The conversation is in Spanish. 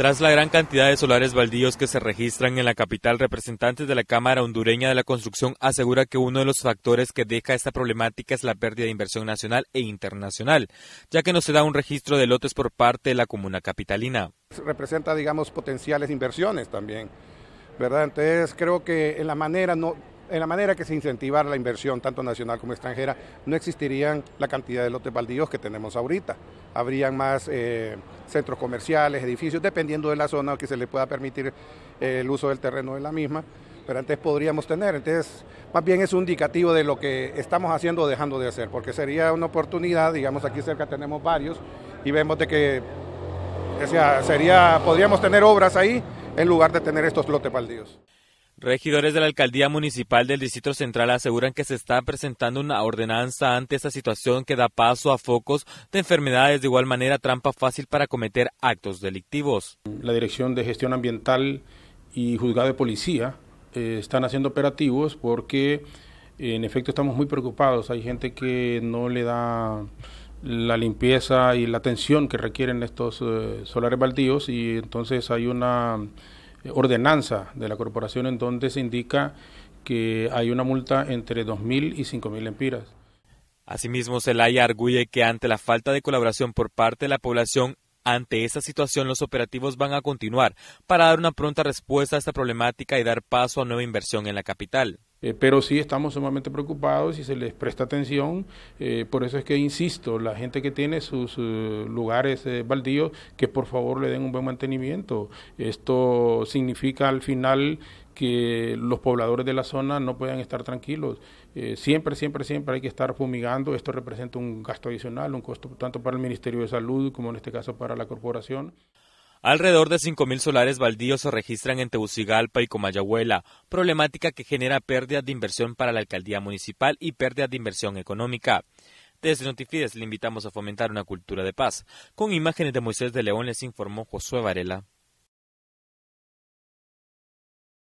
Tras la gran cantidad de solares baldíos que se registran en la capital, representantes de la Cámara hondureña de la construcción asegura que uno de los factores que deja esta problemática es la pérdida de inversión nacional e internacional, ya que no se da un registro de lotes por parte de la comuna capitalina. Representa, digamos, potenciales inversiones también, ¿verdad? Entonces creo que en la manera no, en la manera que se incentivara la inversión, tanto nacional como extranjera, no existirían la cantidad de lotes baldíos que tenemos ahorita. Habrían más eh, centros comerciales, edificios, dependiendo de la zona que se le pueda permitir eh, el uso del terreno de la misma, pero antes podríamos tener. Entonces, más bien es un indicativo de lo que estamos haciendo o dejando de hacer, porque sería una oportunidad, digamos, aquí cerca tenemos varios y vemos de que sería, podríamos tener obras ahí en lugar de tener estos lotes baldíos. Regidores de la Alcaldía Municipal del Distrito Central aseguran que se está presentando una ordenanza ante esta situación que da paso a focos de enfermedades, de igual manera trampa fácil para cometer actos delictivos. La Dirección de Gestión Ambiental y Juzgado de Policía eh, están haciendo operativos porque en efecto estamos muy preocupados. Hay gente que no le da la limpieza y la atención que requieren estos eh, solares baldíos y entonces hay una eh, ordenanza de la corporación en donde se indica que hay una multa entre 2.000 y 5.000 empiras. Asimismo, Zelaya arguye que ante la falta de colaboración por parte de la población, ante esa situación los operativos van a continuar para dar una pronta respuesta a esta problemática y dar paso a nueva inversión en la capital. Eh, pero sí estamos sumamente preocupados y se les presta atención. Eh, por eso es que insisto, la gente que tiene sus eh, lugares baldíos, que por favor le den un buen mantenimiento. Esto significa al final que los pobladores de la zona no puedan estar tranquilos. siempre, siempre, siempre hay que estar fumigando. Esto representa un gasto adicional, un costo tanto para el Ministerio de Salud como en este caso para la corporación. Alrededor de 5.000 solares baldíos se registran en Tegucigalpa y Comayagüela, problemática que genera pérdida de inversión para la alcaldía municipal y pérdida de inversión económica. Desde Notifides le invitamos a fomentar una cultura de paz. Con imágenes de Moisés de León les informó Josué Varela.